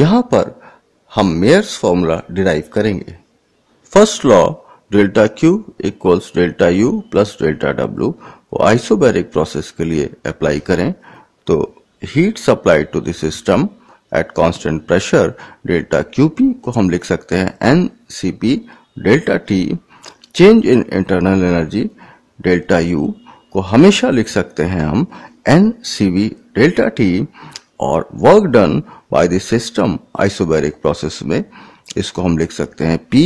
यहां पर हम मेयर्स फॉर्मूला डिराइव करेंगे first law delta Q equals delta U plus delta W वो आइसोबैरिक प्रोसेस के लिए अप्लाई करें तो heat supply to the system at constant pressure delta QP को हम लिख सकते हैं N C P delta T change in internal energy delta U को हमेशा लिख सकते हैं हम N C V delta T और work done by the system isobaric process में इसको हम लिख सकते हैं पी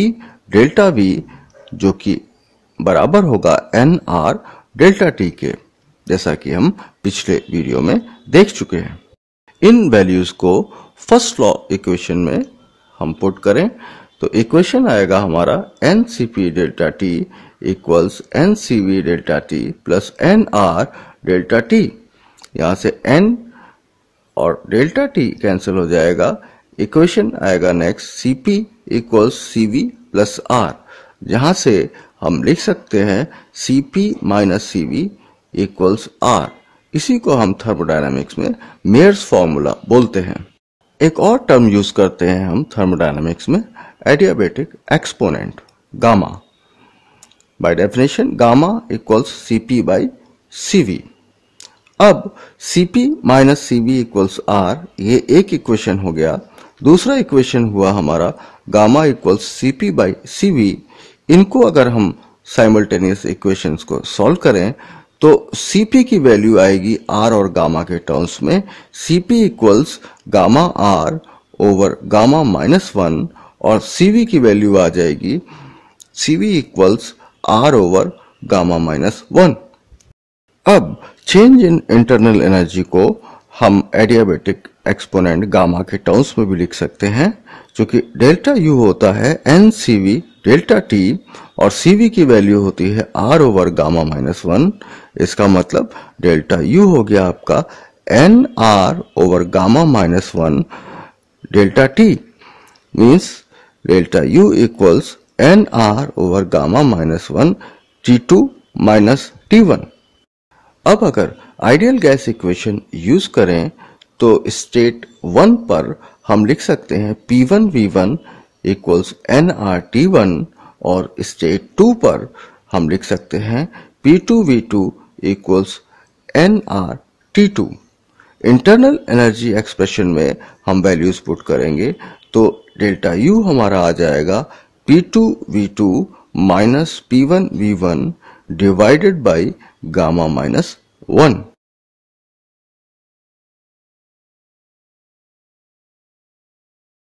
डेल्टा वी जो कि बराबर होगा एन आर डेल्टा टी के जैसा कि हम पिछले वीडियो में देख चुके हैं इन वैल्यूज को फर्स्ट लॉ इक्वेशन में हम पुट करें तो इक्वेशन आएगा हमारा N C P delta T equals N C V delta T plus N R delta T यहां से एन और डेल्टा टी कैंसिल हो जाएगा इक्वेशन आएगा next C P equals C V plus R जहां से हम लिख सकते हैं C P minus C V equals R इसी को हम थर्मोडायनामिक्स में मेयर्स फॉर्मूला बोलते हैं एक और टर्म यूज करते हैं हम थर्मोडायनामिक्स में adiabatic exponent gamma by definition gamma equals C P by C V अब cp minus C V equals R ये एक इक्वेशन हो गया दूसरा इक्वेशन हुआ हमारा gamma equals C P by C V इनको अगर हम साइमल्टेनियस इक्वेशंस को सॉल्व करें तो cp की वैल्यू आएगी r और गामा के टर्म्स में cp equals gamma r over gamma minus one और cv की वैल्यू आ जाएगी cv equals r over gamma minus one अब चेंज इन इंटरनल एनर्जी को हम एडियाबेटिक एक्सपोनेंट गामा के टर्म्स में भी लिख सकते हैं जो कि डेल्टा यू होता है N C V delta T और सी वी की वैल्यू होती है R over gamma minus one इसका मतलब डेल्टा यू हो गया आपका N R over gamma minus one delta T means delta U equals N R over gamma minus one T two minus T one अब अगर ideal gas equation use करें तो state one पर हम लिख सकते हैं P one V one equals N R T one और स्टेट टू पर हम लिख सकते हैं P two V two equals N R T two internal energy expression में हम वैल्यूज पुट करेंगे तो डेल्टा यू हमारा आ जाएगा P two V two minus P one V one divided by gamma minus 1.